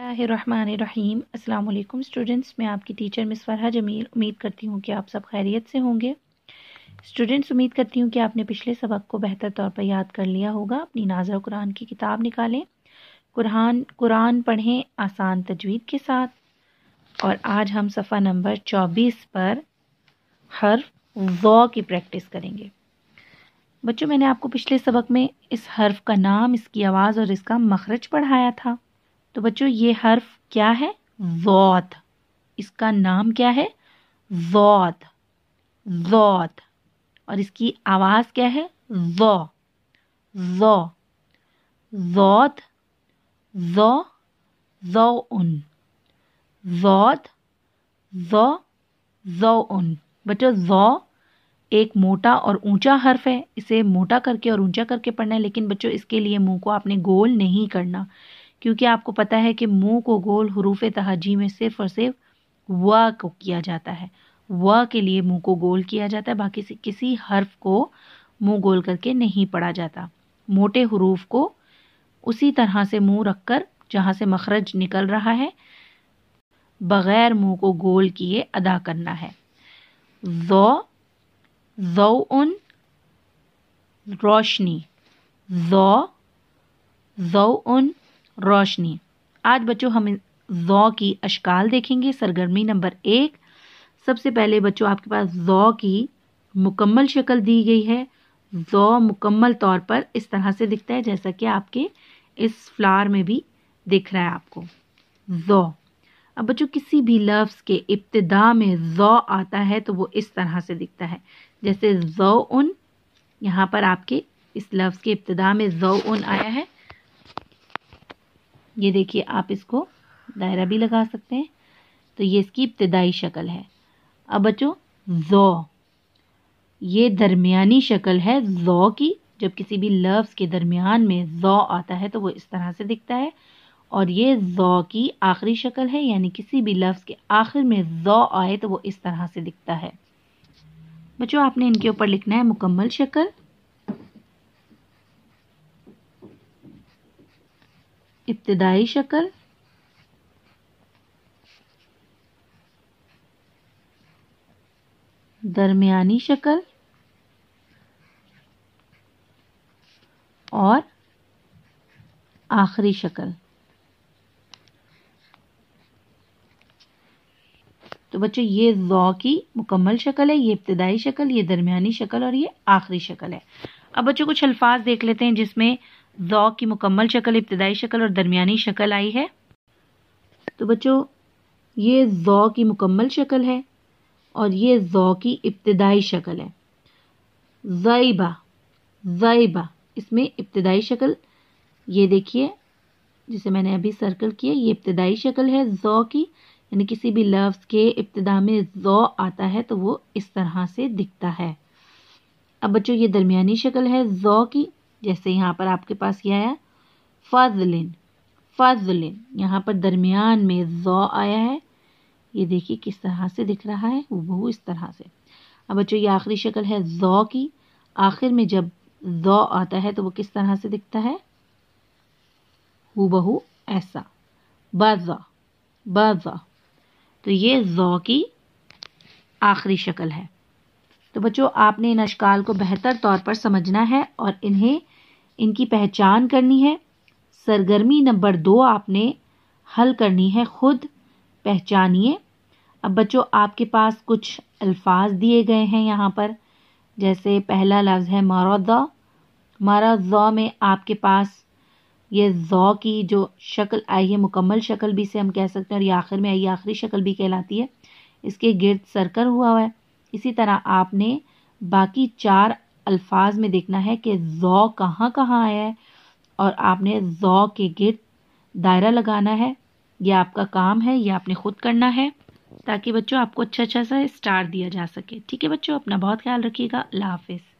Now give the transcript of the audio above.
रहीम अस्सलाम वालेकुम स्टूडेंट्स मैं आपकी टीचर मिस फरहा जमील उम्मीद करती हूँ कि आप सब खैरियत से होंगे स्टूडेंट्स उम्मीद करती हूँ कि आपने पिछले सबक को बेहतर तौर पर याद कर लिया होगा अपनी नाजर कुरान की किताब निकालें कुरान कुरान पढ़ें आसान तजवीद के साथ और आज हम सफ़ा नंबर चौबीस पर हर वो की प्रैक्टिस करेंगे बच्चों मैंने आपको पिछले सबक में इस हर्फ का नाम इसकी आवाज़ और इसका मखरज पढ़ाया था तो बच्चों ये हर्फ क्या है जोत इसका नाम क्या है जोत जोत और इसकी आवाज़ क्या है जो जो जोत जो जो उन जोत जो जो उन बच्चों जो एक मोटा और ऊंचा हर्फ है इसे मोटा करके और ऊंचा करके पढ़ना है लेकिन बच्चों इसके लिए मुंह को आपने गोल नहीं करना क्योंकि आपको पता है कि मुंह को गोल हरूफ तहजी में सिर्फ और सिर्फ व को किया जाता है व के लिए मुंह को गोल किया जाता है बाकी से किसी हर्फ को मुंह गोल करके नहीं पढ़ा जाता मोटे हरूफ को उसी तरह से मुंह रखकर जहाँ से मखरज निकल रहा है बग़ैर मुंह को गोल किए अदा करना है जो जो उन रोशनी जो जो उन रोशनी आज बच्चों हम ज़ौ की अशकाल देखेंगे सरगर्मी नंबर एक सबसे पहले बच्चों आपके पास ज़ौ की मुकम्मल शक्ल दी गई है ज़ौ मुकम्मल तौर पर इस तरह से दिखता है जैसा कि आपके इस फ्लावर में भी दिख रहा है आपको ज़ौ अब बच्चों किसी भी लफ्ज़ के इब्तदा में ज़ौ आता है तो वो इस तरह से दिखता है जैसे ज़ौ उन यहाँ पर आपके इस लफ्ज़ के इब्तदा में ज़ौ उन आया है ये देखिए आप इसको दायरा भी लगा सकते हैं तो ये इसकी इब्तदाई शक्ल है अब बच्चों ज़ो ये दरमियानी शक्ल है ज़ो की जब किसी भी लफ्ज़ के दरमियान में ज़ो आता है तो वो इस तरह से दिखता है और ये ज़ो की आखिरी शक्ल है यानी किसी भी लफ्ज़ के आखिर में ज़ो आए तो वो इस तरह से दिखता है बच्चों आपने इनके ऊपर लिखना है मुकम्मल शक्ल इब्तदाई शक्ल दरमियानी शक्ल और आखिरी शक्ल तो बच्चों ये ज़ौ की मुकम्मल शक्ल है ये इब्तदाई शक्ल ये दरमियानी शक्ल और ये आखिरी शक्ल है अब बच्चों कुछ अल्फाज देख लेते हैं जिसमें ज़ौ की मुकम्मल शक्ल इब्तदाई शक्ल और दरमियानी शक्ल आई है तो बच्चों ये ज़ौ की मुकम्मल शक्ल है और ये ज़ौ की इब्तदाई शक्ल है ज़ैबा ज़ैबा इसमें इब्तदाई शक्ल ये देखिए जिसे मैंने अभी सर्कल किया ये इब्तदाई शक्ल है ज़ौ की यानी किसी भी लफ्ज़ के इब्तदा में ज़ौ आता है तो वो इस तरह से दिखता है अब बच्चों ये दरमियानी शक्ल है ज़ौ की जैसे यहाँ पर आपके पास यह आया फजलिन फजलिन यहाँ पर दरमियान में ज़ो आया है ये देखिए किस तरह से दिख रहा है वो इस तरह से अब बच्चों ये आखिरी शक्ल है ज़ो की आखिर में जब ज़ो आता है तो वो किस तरह से दिखता है हु बहू ऐसा बाजा बाजा तो ये ज़ो की आखिरी शक्ल है तो बच्चों आपने इन अशकाल को बेहतर तौर पर समझना है और इन्हें इनकी पहचान करनी है सरगर्मी नंबर दो आपने हल करनी है खुद पहचानिए अब बच्चों आपके पास कुछ अल्फाज दिए गए हैं यहाँ पर जैसे पहला लफ्ज़ है मारा मारा में आपके पास ये ज़ो की जो शक्ल आई है मुकम्मल शक्ल भी से हम कह सकते हैं और ये आखिर में आई आखिरी शक्ल भी कहलाती है इसके गिर्द सरकर हुआ हुआ है इसी तरह आपने बाकी चार अल्फाज में देखना है कि ज़ो कहाँ कहाँ आया है और आपने ज़ो के गिर्द दायरा लगाना है यह आपका काम है यह आपने खुद करना है ताकि बच्चों आपको अच्छा अच्छा सा स्टार दिया जा सके ठीक है बच्चों अपना बहुत ख्याल रखिएगा अल्लाह हाफिज़